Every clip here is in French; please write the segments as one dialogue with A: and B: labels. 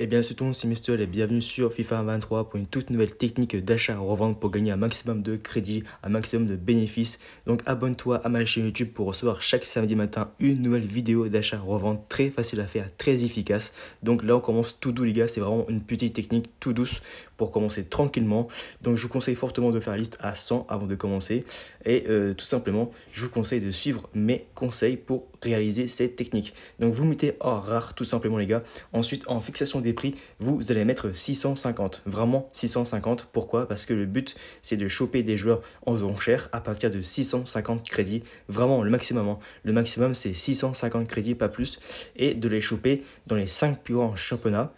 A: et eh bien, c'est tout, c'est Mister et bienvenue sur FIFA 23 pour une toute nouvelle technique d'achat-revente pour gagner un maximum de crédits, un maximum de bénéfices. Donc, abonne-toi à ma chaîne YouTube pour recevoir chaque samedi matin une nouvelle vidéo d'achat-revente très facile à faire, très efficace. Donc là, on commence tout doux les gars, c'est vraiment une petite technique tout douce pour commencer tranquillement. Donc, je vous conseille fortement de faire liste à 100 avant de commencer. Et euh, tout simplement, je vous conseille de suivre mes conseils pour réaliser cette technique. Donc, vous mettez hors rare tout simplement les gars. Ensuite, en fixation prix, vous allez mettre 650. Vraiment 650. Pourquoi Parce que le but, c'est de choper des joueurs en zone à partir de 650 crédits. Vraiment le maximum. Hein. Le maximum, c'est 650 crédits, pas plus. Et de les choper dans les cinq plus grands championnats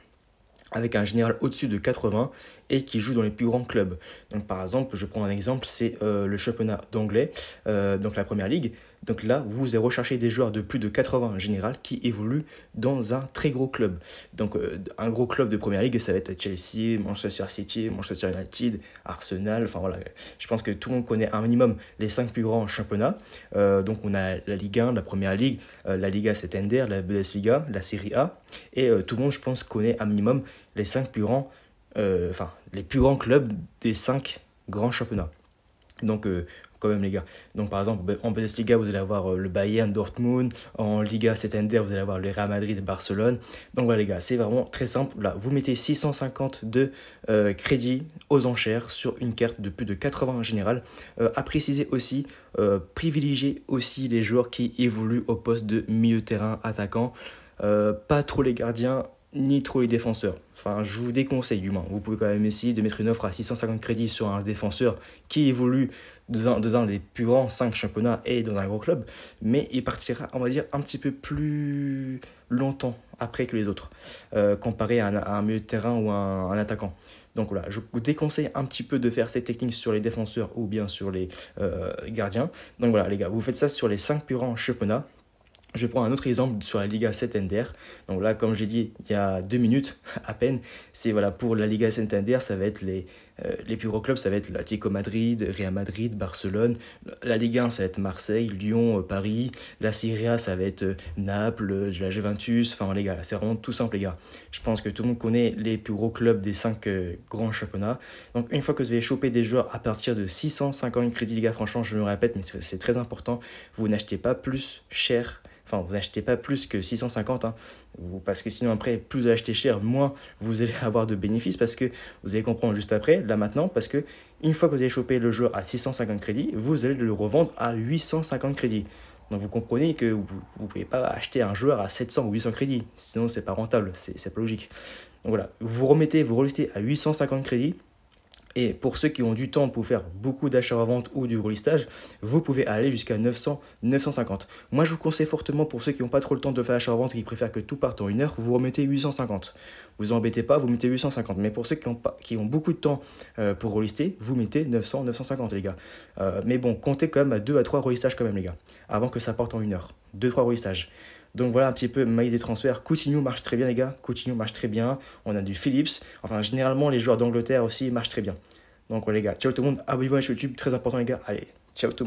A: avec un général au-dessus de 80 et qui joue dans les plus grands clubs. Donc par exemple, je prends un exemple, c'est euh, le championnat d'anglais, euh, donc la première ligue. Donc là, vous allez rechercher des joueurs de plus de 80 en général qui évoluent dans un très gros club. Donc euh, un gros club de première ligue, ça va être Chelsea, Manchester City, Manchester United, Arsenal. Enfin voilà, je pense que tout le monde connaît un minimum les 5 plus grands championnats. Euh, donc on a la Ligue 1, la Première Ligue, euh, la Liga Ender, la Bundesliga, la Serie A. Et tout le monde, je pense, connaît un minimum les 5 plus grands, enfin les plus grands clubs des 5 grands championnats. Donc, euh, quand même, les gars. Donc, par exemple, en Bundesliga, vous allez avoir euh, le Bayern, Dortmund. En Liga Santander, vous allez avoir le Real Madrid, Barcelone. Donc, voilà, les gars, c'est vraiment très simple. Là, vous mettez 650 de euh, crédits aux enchères sur une carte de plus de 80 en général. à préciser aussi, privilégiez aussi les joueurs qui évoluent au poste de milieu terrain attaquant. pas trop les gardiens, ni trop les défenseurs. Enfin, je vous déconseille du moins. Vous pouvez quand même essayer de mettre une offre à 650 crédits sur un défenseur qui évolue dans un, des plus grands 5 championnats et dans un gros club, mais il partira, on va dire, un petit peu plus longtemps après que les autres, euh, comparé à un, milieu de terrain ou un, attaquant. Donc voilà, je vous déconseille un petit peu de faire cette technique sur les défenseurs ou bien sur les euh, gardiens. Donc voilà les gars, vous faites ça sur les 5 plus grands championnats je prends un autre exemple sur la Liga Santander. Donc là, comme j'ai dit il y a deux minutes à peine, c'est voilà pour la Liga Santander, ça va être les, euh, les plus gros clubs, ça va être l'Atlético Madrid, Real Madrid, Barcelone. La Liga 1, ça va être Marseille, Lyon, euh, Paris. La Serie A, ça va être euh, Naples, la Juventus. Enfin les gars, c'est vraiment tout simple les gars. Je pense que tout le monde connaît les plus gros clubs des cinq grands championnats. Donc une fois que vous avez chopé des joueurs à partir de 650 crédits Liga, franchement, je me répète, mais c'est très important. Vous n'achetez pas plus cher Enfin, vous n'achetez pas plus que 650, hein, parce que sinon après, plus vous achetez cher, moins vous allez avoir de bénéfices, parce que vous allez comprendre juste après, là maintenant, parce que une fois que vous avez chopé le joueur à 650 crédits, vous allez le revendre à 850 crédits. Donc vous comprenez que vous ne pouvez pas acheter un joueur à 700 ou 800 crédits, sinon c'est pas rentable, c'est pas logique. Donc voilà, vous remettez, vous relistez à 850 crédits, et pour ceux qui ont du temps pour faire beaucoup d'achats à vente ou du relistage, vous pouvez aller jusqu'à 900, 950. Moi, je vous conseille fortement pour ceux qui n'ont pas trop le temps de faire achat à vente, qui préfèrent que tout parte en une heure, vous remettez 850. Vous embêtez pas, vous mettez 850. Mais pour ceux qui ont, beaucoup de temps euh, pour relister, vous mettez 900, 950, les gars. Euh, mais bon, comptez quand même à 2 à 3 relistages quand même, les gars, avant que ça parte en une heure. 2-3 relistages. Donc voilà un petit peu maïs des transferts. Coutinho marche très bien, les gars. Coutinho marche très bien. On a du Phillips. Enfin, généralement, les joueurs d'Angleterre aussi marchent très bien. Donc, les gars, ciao tout le monde. Abonnez-vous à YouTube, très important, les gars. Allez, ciao tout le monde.